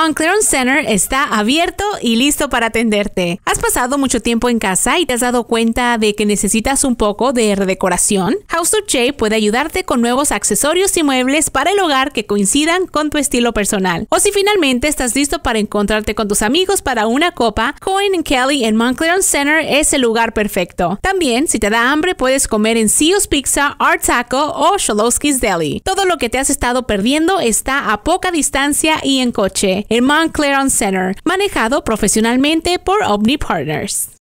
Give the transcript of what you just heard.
Moncleron Center está abierto y listo para atenderte. ¿Has pasado mucho tiempo en casa y te has dado cuenta de que necesitas un poco de redecoración? House of J puede ayudarte con nuevos accesorios y muebles para el hogar que coincidan con tu estilo personal. O si finalmente estás listo para encontrarte con tus amigos para una copa, Cohen Kelly en Moncleron Center es el lugar perfecto. También, si te da hambre, puedes comer en Sioux Pizza, Art Taco o Sholowski's Deli. Todo lo que te has estado perdiendo está a poca distancia y en coche el Mount Clarence Center, manejado profesionalmente por Omni Partners.